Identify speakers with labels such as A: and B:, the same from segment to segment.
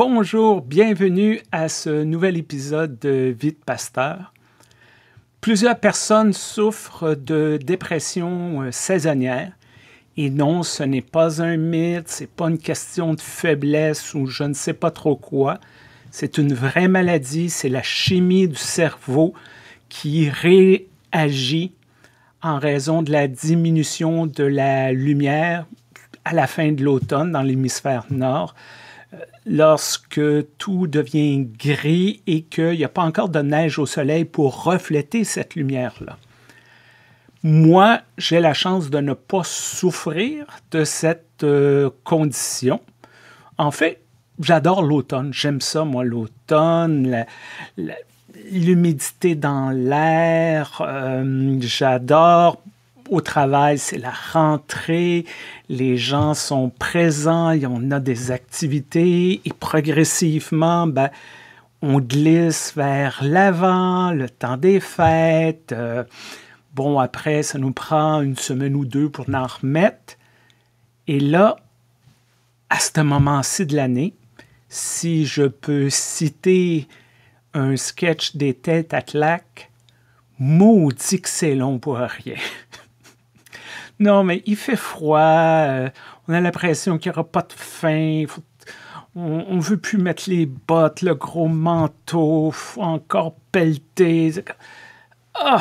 A: Bonjour, bienvenue à ce nouvel épisode de Vite Pasteur. Plusieurs personnes souffrent de dépression euh, saisonnière. Et non, ce n'est pas un mythe, ce n'est pas une question de faiblesse ou je ne sais pas trop quoi. C'est une vraie maladie, c'est la chimie du cerveau qui réagit en raison de la diminution de la lumière à la fin de l'automne dans l'hémisphère nord lorsque tout devient gris et qu'il n'y a pas encore de neige au soleil pour refléter cette lumière-là. Moi, j'ai la chance de ne pas souffrir de cette euh, condition. En fait, j'adore l'automne. J'aime ça, moi, l'automne, l'humidité dans l'air. Euh, j'adore au travail, c'est la rentrée, les gens sont présents, et on a des activités et progressivement, ben, on glisse vers l'avant, le temps des fêtes. Euh, bon, après, ça nous prend une semaine ou deux pour en remettre. Et là, à ce moment-ci de l'année, si je peux citer un sketch des têtes à claques, maudit que c'est long pour rien. Non, mais il fait froid, euh, on a l'impression qu'il n'y aura pas de faim, on ne veut plus mettre les bottes, le gros manteau, faut encore pelleter. Ah!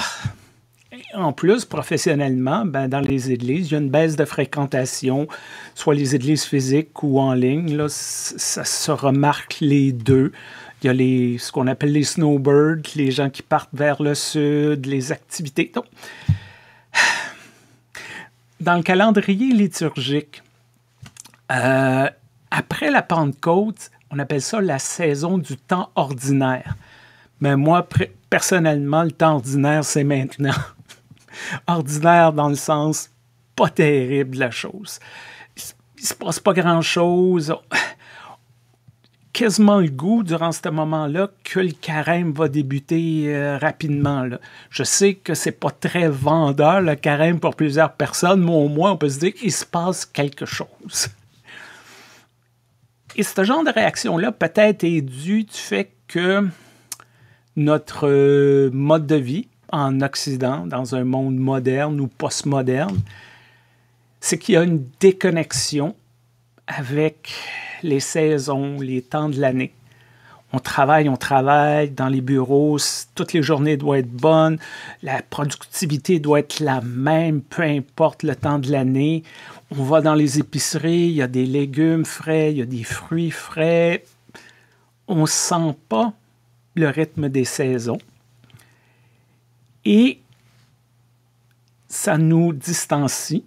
A: En plus, professionnellement, ben, dans les églises, il y a une baisse de fréquentation, soit les églises physiques ou en ligne. Là, ça se remarque les deux. Il y a les, ce qu'on appelle les snowbirds, les gens qui partent vers le sud, les activités dans le calendrier liturgique, euh, après la Pentecôte, on appelle ça la saison du temps ordinaire. Mais moi, personnellement, le temps ordinaire, c'est maintenant. ordinaire dans le sens pas terrible la chose. Il se passe pas grand-chose quasiment le goût durant ce moment-là que le carême va débuter euh, rapidement. Je sais que c'est pas très vendeur le carême pour plusieurs personnes, mais au moins on peut se dire qu'il se passe quelque chose. Et ce genre de réaction-là peut-être est dû du fait que notre euh, mode de vie en Occident, dans un monde moderne ou postmoderne, c'est qu'il y a une déconnexion avec les saisons, les temps de l'année. On travaille, on travaille dans les bureaux, toutes les journées doivent être bonnes, la productivité doit être la même, peu importe le temps de l'année. On va dans les épiceries, il y a des légumes frais, il y a des fruits frais. On sent pas le rythme des saisons. Et ça nous distancie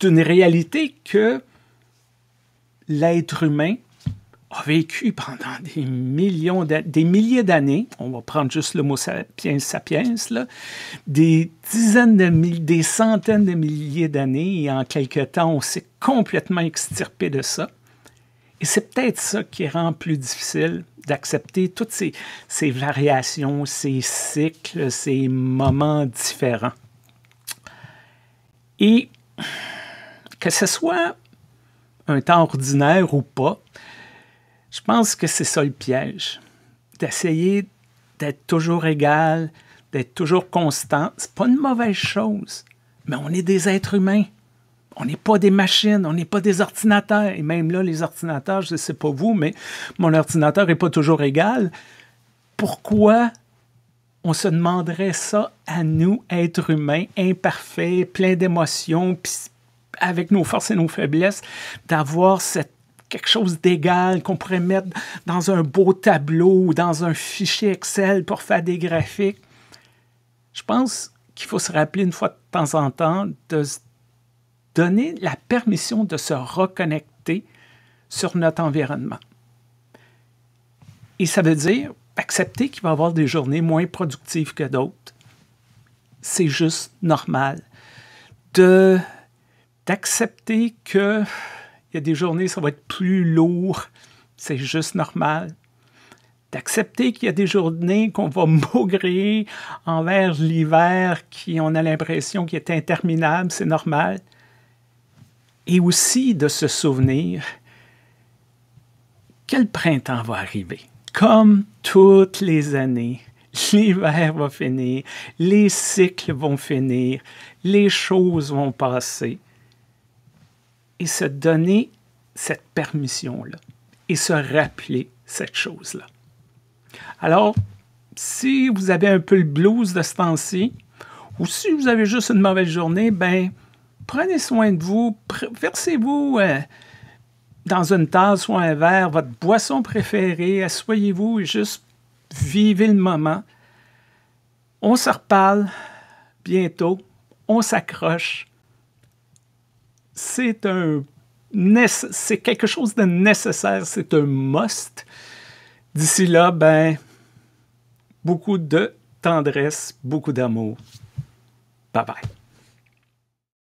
A: d'une réalité que l'être humain a vécu pendant des millions des milliers d'années, on va prendre juste le mot sapiens sapiens, là, des dizaines de milliers, des centaines de milliers d'années, et en quelque temps, on s'est complètement extirpé de ça. Et c'est peut-être ça qui rend plus difficile d'accepter toutes ces, ces variations, ces cycles, ces moments différents. Et que ce soit un temps ordinaire ou pas, je pense que c'est ça le piège. D'essayer d'être toujours égal, d'être toujours constant, c'est pas une mauvaise chose, mais on est des êtres humains. On n'est pas des machines, on n'est pas des ordinateurs. Et même là, les ordinateurs, je ne sais pas vous, mais mon ordinateur n'est pas toujours égal. Pourquoi on se demanderait ça à nous, êtres humains, imparfaits, pleins d'émotions, avec nos forces et nos faiblesses, d'avoir cette quelque chose d'égal qu'on pourrait mettre dans un beau tableau ou dans un fichier Excel pour faire des graphiques. Je pense qu'il faut se rappeler une fois de temps en temps de se donner la permission de se reconnecter sur notre environnement. Et ça veut dire accepter qu'il va y avoir des journées moins productives que d'autres. C'est juste normal. De d'accepter que il y a des journées, ça va être plus lourd, c'est juste normal. D'accepter qu'il y a des journées qu'on va maugréer envers l'hiver qui, on a l'impression qu'il est interminable, c'est normal. Et aussi de se souvenir quel printemps va arriver. Comme toutes les années, l'hiver va finir, les cycles vont finir, les choses vont passer et se donner cette permission-là et se rappeler cette chose-là. Alors, si vous avez un peu le blues de ce temps-ci, ou si vous avez juste une mauvaise journée, ben prenez soin de vous, versez-vous euh, dans une tasse ou un verre votre boisson préférée, asseyez-vous et juste vivez le moment. On se reparle bientôt, on s'accroche c'est un c'est quelque chose de nécessaire, c'est un must. D'ici là, ben beaucoup de tendresse, beaucoup d'amour. Bye bye.